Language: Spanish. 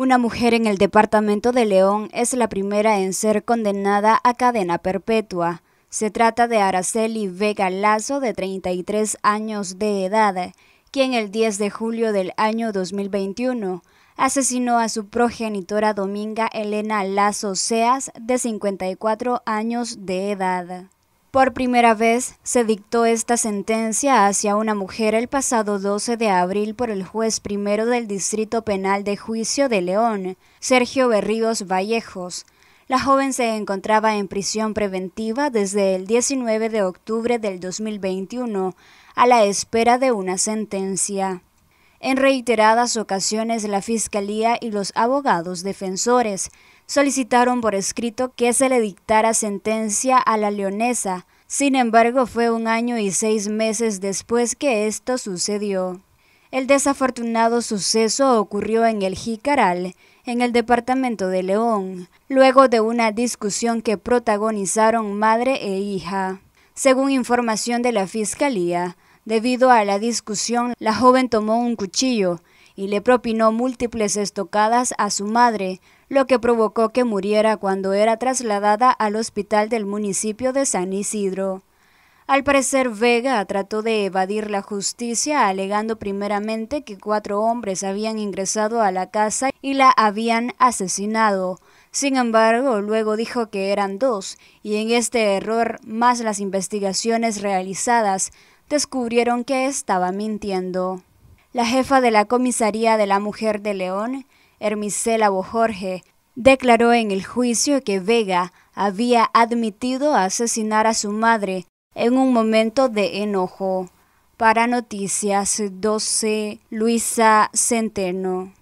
Una mujer en el departamento de León es la primera en ser condenada a cadena perpetua. Se trata de Araceli Vega Lazo, de 33 años de edad, quien el 10 de julio del año 2021 asesinó a su progenitora Dominga Elena Lazo Seas, de 54 años de edad. Por primera vez se dictó esta sentencia hacia una mujer el pasado 12 de abril por el juez primero del Distrito Penal de Juicio de León, Sergio Berríos Vallejos. La joven se encontraba en prisión preventiva desde el 19 de octubre del 2021 a la espera de una sentencia. En reiteradas ocasiones, la Fiscalía y los abogados defensores solicitaron por escrito que se le dictara sentencia a la leonesa. Sin embargo, fue un año y seis meses después que esto sucedió. El desafortunado suceso ocurrió en el Jicaral, en el departamento de León, luego de una discusión que protagonizaron madre e hija. Según información de la Fiscalía, Debido a la discusión, la joven tomó un cuchillo y le propinó múltiples estocadas a su madre, lo que provocó que muriera cuando era trasladada al hospital del municipio de San Isidro. Al parecer, Vega trató de evadir la justicia alegando primeramente que cuatro hombres habían ingresado a la casa y la habían asesinado. Sin embargo, luego dijo que eran dos, y en este error, más las investigaciones realizadas, descubrieron que estaba mintiendo. La jefa de la comisaría de la mujer de León, Hermicela Bojorge, declaró en el juicio que Vega había admitido asesinar a su madre en un momento de enojo. Para Noticias 12, Luisa Centeno.